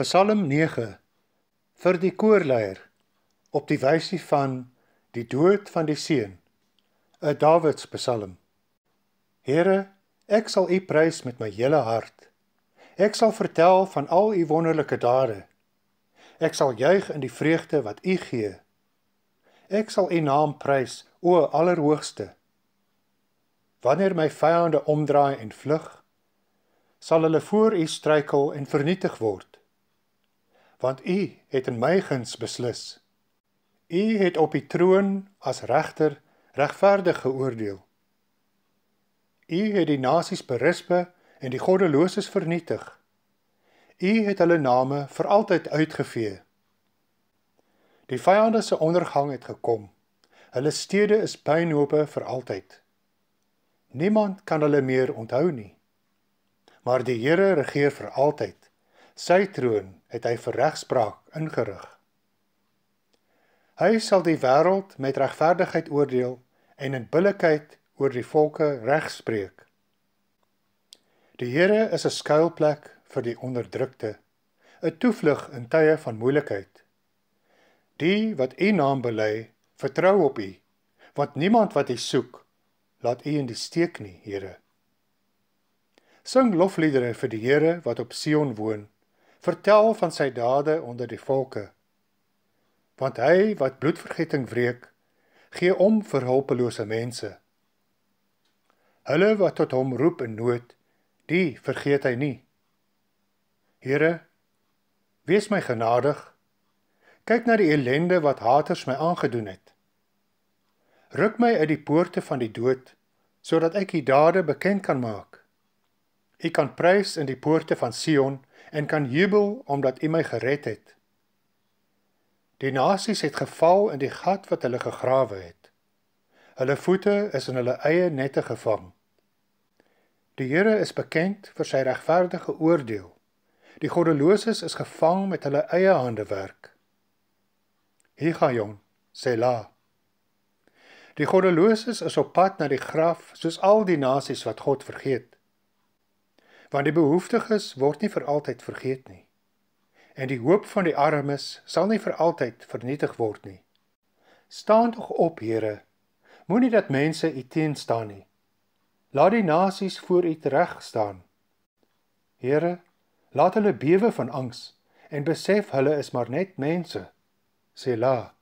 Psalm 9 vir die koorleier op die wysie van die dood van die seun 'n Dawids Psalm Here ek sal U prys met my hele hart ek sal vertel van al U wonderlike dade ek sal juig in die vreugde wat U gee ek sal U naam prys o allerhoogste wanneer my vyande omdraai en vlug sal hulle voor U struikel en vernietig word want u het in my guns beslis. U het op die troon as regter regverdig geoordeel. U het die nasies berispe en die goddeloses vernietig. U het hulle name vir altyd uitgevee. Die vyande se ondergang het gekom. Hulle stede is pynhope vir altyd. Niemand kan hulle meer onthou nie. Maar die Here regeer vir altyd. Sy troon het hy vir regspraak ingerig. Hy sal die wêreld met regverdigheid oordeel en in billikheid oor die volke regspreek. Die Here is 'n skuilplek vir die onderdrukte, 'n toevlug in tye van moeilikheid. Die wat U naam bely, vertrou op U, want niemand wat U soek, laat U in die steek nie, Here. Sing lofliedere vir die Here wat op Sion woon vertel van sy dade onder die volke. Want hy wat bloedvergieting wreek, gee om vir hulpelose mense. Hulle wat tot hom roep in nood, die vergeet hy nie. Here, wees my genadig. Kyk na die ellende wat haters my aangedoen het. Ruk my uit die poorte van die dood sodat ek die dade bekend kan maak. U kan prys in die poorte van Sion en kan jubel omdat U my gered het. Die nasies het geval in die gat wat hulle gegrawe het. Hulle voete is in hulle eie nette gevang. Die Here is bekend vir sy regverdige oordeel. Die goddeloses is gevang met hulle eie hande werk. Higajon, Sela. Die goddeloses is op pad na die graf, soos al die nasies wat God vergeet want die behoeftiges word nie vir altyd vergeet nie. En die hoop van die armes sal nie vir altyd vernietig word nie. Staan tog op, Here. Moenie dat mense u teen staan nie. Laat die nasies voor u reg staan. Here, laat hulle bewe van angs en besef hulle is maar net mense. Selah.